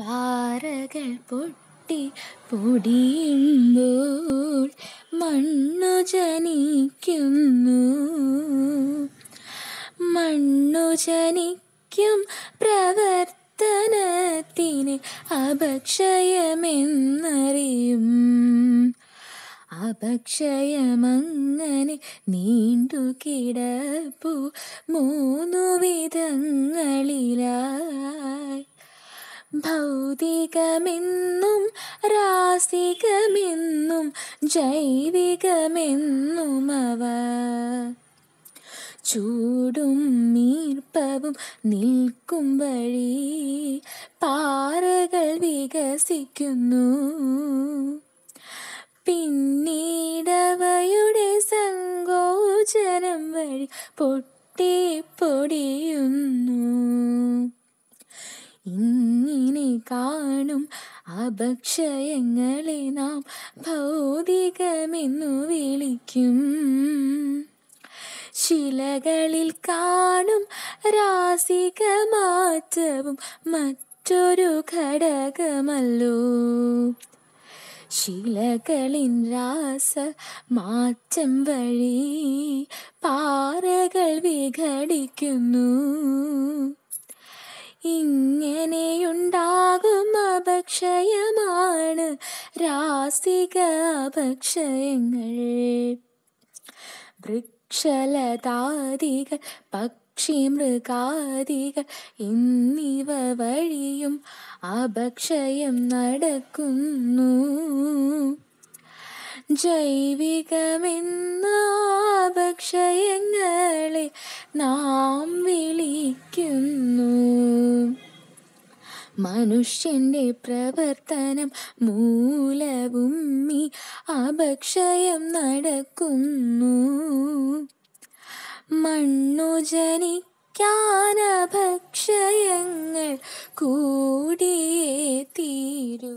പാറകൾ പൊട്ടി പൊടിയുമ്പോൾ മണ്ണു ജനിക്കുന്നു മണ്ണു ജനിക്കും പ്രവർത്തനത്തിന് അപക്ഷയമെന്നറിയും അപക്ഷയമങ്ങനെ നീണ്ടു കിടപ്പു മൂന്നു വിധങ്ങളിലാ ഭൗതികമെന്നും രാസികമെന്നും ജൈവികമെന്നും അവ ചൂടും നീർപ്പവും നിൽക്കും വഴി പാറകൾ വികസിക്കുന്നു പിന്നീടവയുടെ സങ്കോചനം വഴി പൊട്ടിപ്പൊടിയുന്നു ഇന്ന് കാണും അപക്ഷയങ്ങളെ നാം ഭൗതികമെന്നു വിളിക്കും ശിലകളിൽ കാണും രാസിക മാറ്റവും മറ്റൊരു ഘടകമല്ലോ ശിലകളിൻ രാസ മാറ്റം വഴി പാറകൾ വിഘടിക്കുന്നു ഇങ്ങനെയുണ്ടാ രാസിക ഭക്ഷയങ്ങൾ വൃക്ഷലതാദികൾ പക്ഷിമൃഗാദികൾ എന്നിവ വഴിയും അഭക്ഷയം നടക്കുന്നു ജൈവികമെന്ന ഭക്ഷയങ്ങളെ നാം മനുഷ്യന്റെ പ്രവർത്തനം മൂലവും ഈ അപക്ഷയം നടക്കുന്നു മണ്ണു ജനിക്കാനഭക്ഷയങ്ങൾ കൂടിയേ തീരൂ